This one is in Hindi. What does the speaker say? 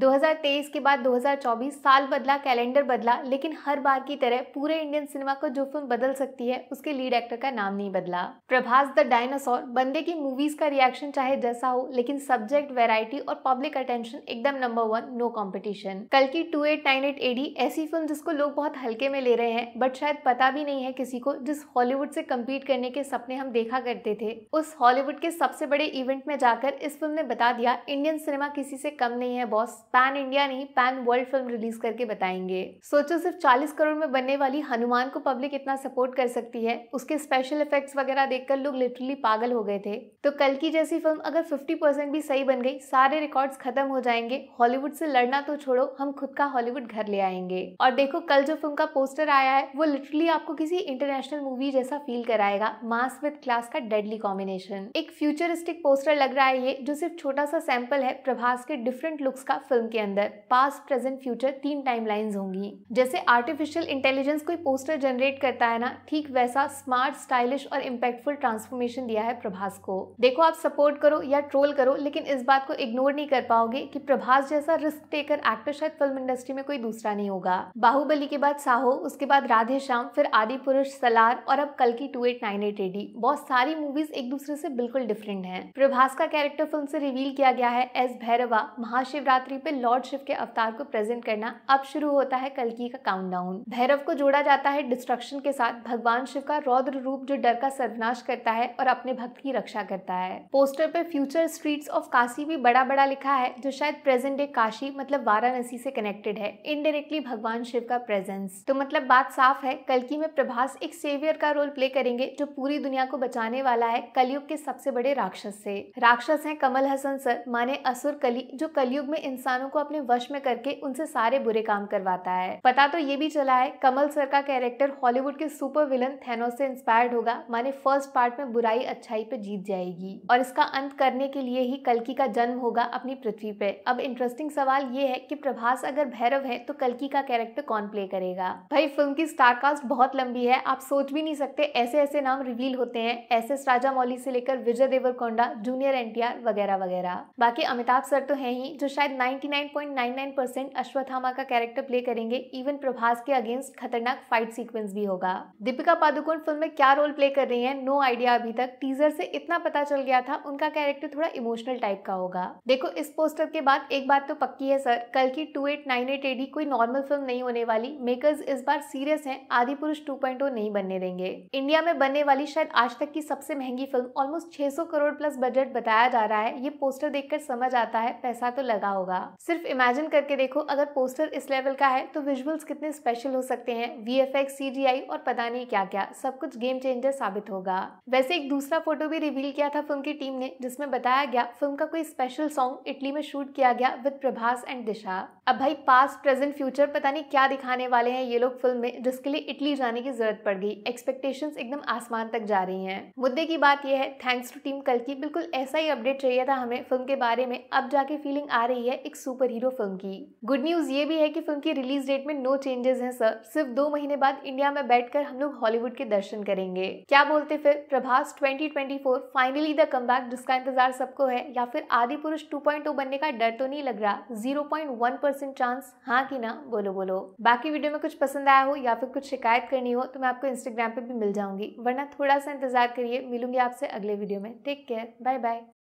2023 के बाद 2024 साल बदला कैलेंडर बदला लेकिन हर बार की तरह पूरे इंडियन सिनेमा को जो फिल्म बदल सकती है उसके लीड एक्टर का नाम नहीं बदला प्रभास द डायनासोर बंदे की मूवीज का रिएक्शन चाहे जैसा हो लेकिन सब्जेक्ट वेराइटी और पब्लिक अटेंशन एकदम नंबर वन नो कॉम्पिटिशन कल की two eight nine eight AD ऐसी फिल्म जिसको लोग बहुत हल्के में ले रहे हैं बट शायद पता भी नहीं है किसी को जिस हॉलीवुड से कम्पीट करने के सपने हम देखा करते थे उस हॉलीवुड के सबसे बड़े इवेंट में जाकर इस फिल्म ने बता दिया इंडियन सिनेमा किसी से कम नहीं है बॉस पैन इंडिया नहीं पैन वर्ल्ड फिल्म रिलीज करके बताएंगे सोचो सिर्फ 40 करोड़ में बनने वाली हनुमान को पब्लिक इतना सपोर्ट कर सकती है उसके स्पेशल इफेक्ट्स वगैरह देखकर लोग लिटरली पागल हो गए थे तो कल की जैसी फिल्म अगर 50 परसेंट भी सही बन गई सारे रिकॉर्ड्स खत्म हो जाएंगे हॉलीवुड से लड़ना तो छोड़ो हम खुद का हॉलीवुड घर ले आएंगे और देखो कल जो फिल्म का पोस्टर आया है वो लिटरली आपको किसी इंटरनेशनल मूवी जैसा फील कराएगा मास विद क्लास का डेडली कॉम्बिनेशन एक फ्यूचरिस्टिक पोस्टर लग रहा है ये जो सिर्फ छोटा सा सैंपल है प्रभास के डिफरेंट लुक्स का फिल्म फिल्म के अंदर पास्ट प्रेजेंट फ्यूचर तीन टाइम होंगी जैसे आर्टिफिशियल इंटेलिजेंस कोई पोस्टर जनरेट करता है ना ठीक वैसा स्मार्ट स्टाइलिश और इम्पैक्टफुल ट्रांसफॉर्मेशन दिया है प्रभास को देखो आप सपोर्ट करो या ट्रोल करो लेकिन इस बात को इग्नोर नहीं कर पाओगे की प्रभास जैसा रिस्क टेकर एक्टर शायद फिल्म इंडस्ट्री में कोई दूसरा नहीं होगा बाहुबली के बाद साहो उसके बाद राधे श्याम फिर आदि पुरुष सलार और अब कल की two eight nine eight AD बहुत सारी मूवीज एक दूसरे से बिल्कुल डिफरेंट है प्रभास का कैरेक्टर फिल्म से रिवील किया गया है एस भैरवा महाशिवरात्रि पे पे लॉर्ड शिव के अवतार को प्रेजेंट करना अब शुरू होता है कलकी का काउंटडाउन भैरव को जोड़ा जाता है डिस्ट्रक्शन के साथ भगवान शिव का रौद्र रूप जो डर का सर्वनाश करता है और अपने भक्त की रक्षा करता है पोस्टर पे फ्यूचर स्ट्रीट्स ऑफ काशी भी बड़ा बड़ा लिखा है जो शायद प्रेजेंट डे काशी मतलब वाराणसी से कनेक्टेड है इनडायरेक्टली भगवान शिव का प्रेजेंस तो मतलब बात साफ है कलकी में प्रभास एक सेवियर का रोल प्ले करेंगे जो पूरी दुनिया को बचाने वाला है कलयुग के सबसे बड़े राक्षस से राक्षस है कमल हसन सर माने असुर कली जो कलयुग में इंसान इंसानों को अपने वश में करके उनसे सारे बुरे काम करवाता है पता तो ये भी चला है कमल सर का कैरेक्टर हॉलीवुड के सुपर विलन थेनोस से इंस्पायर्ड होगा माने फर्स्ट पार्ट में बुराई अच्छाई पे जीत जाएगी और इसका अंत करने के लिए ही कलकी का जन्म होगा अपनी पृथ्वी पे अब इंटरेस्टिंग सवाल ये है की प्रभास अगर भैरव है तो कलकी का कैरेक्टर कौन प्ले करेगा भाई फिल्म की स्टारकास्ट बहुत लंबी है आप सोच भी नहीं सकते ऐसे ऐसे नाम रिवील होते हैं एस एस राजा मौली से लेकर विजय देवरकोंडा जूनियर एनटीआर वगैरह वगैरह बाकी अमिताभ सर तो है ही जो शायद 99.99 परसेंट अश्वत्थामा का कैरेक्टर प्ले करेंगे इवन प्रभास के अगेंस्ट खतरनाक फाइट सीक्वेंस भी होगा दीपिका पादुकोण फिल्म में क्या रोल प्ले कर रही हैं नो आइडिया अभी तक टीजर से इतना पता चल गया था उनका कैरेक्टर थोड़ा इमोशनल टाइप का होगा देखो इस पोस्टर के बाद एक बात तो पक्की है सर कल की टू एट कोई नॉर्मल फिल्म नहीं होने वाली मेकर्स इस बार सीरियस है आदि पुरुष टू oh नहीं बनने देंगे इंडिया में बनने वाली शायद आज तक की सबसे महंगी फिल्म ऑलमोस्ट छह करोड़ प्लस बजट बताया जा रहा है ये पोस्टर देखकर समझ आता है पैसा तो लगा होगा सिर्फ इमेजिन करके देखो अगर पोस्टर इस लेवल का है तो विजुअल्स कितने स्पेशल हो सकते हैं वी एफ और पता नहीं क्या क्या सब कुछ गेम चेंजर साबित होगा वैसे एक दूसरा फोटो भी रिवील किया था फिल्म की टीम ने जिसमें बताया गया फिल्म का कोई स्पेशल सॉन्ग इटली में शूट किया गया विद प्रभास एंड दिशा अब भाई पास्ट प्रेजेंट फ्यूचर पता नहीं क्या दिखाने वाले हैं ये लोग फिल्म में जिसके लिए इटली जाने की जरूरत पड़ गई एक्सपेक्टेशंस एकदम आसमान तक जा रही हैं मुद्दे की बात यह है थैंक्स टू टीम कल की बिल्कुल ऐसा ही अपडेट चाहिए था हमें फिल्म के बारे में अब जाके फीलिंग आ रही है एक सुपर हीरो फिल्म की गुड न्यूज ये भी है कि फिल्म की रिलीज डेट में नो चेंजेस हैं सर सिर्फ दो महीने बाद इंडिया में बैठकर हम लोग हॉलीवुड के दर्शन करेंगे क्या बोलते फिर प्रभास 2024 फाइनली द कम जिसका इंतजार सबको है या फिर आदि पुरुष टू oh बनने का डर तो नहीं लग रहा जीरो परसेंट चांस हाँ की ना बोलो बोलो बाकी वीडियो में कुछ पसंद आया हो या फिर कुछ शिकायत करनी हो तो मैं आपको इंस्टाग्राम पे भी मिल जाऊंगी वरना थोड़ा सा इंतजार करिए मिलूंगी आपसे अगले वीडियो में टेक केयर बाय बाय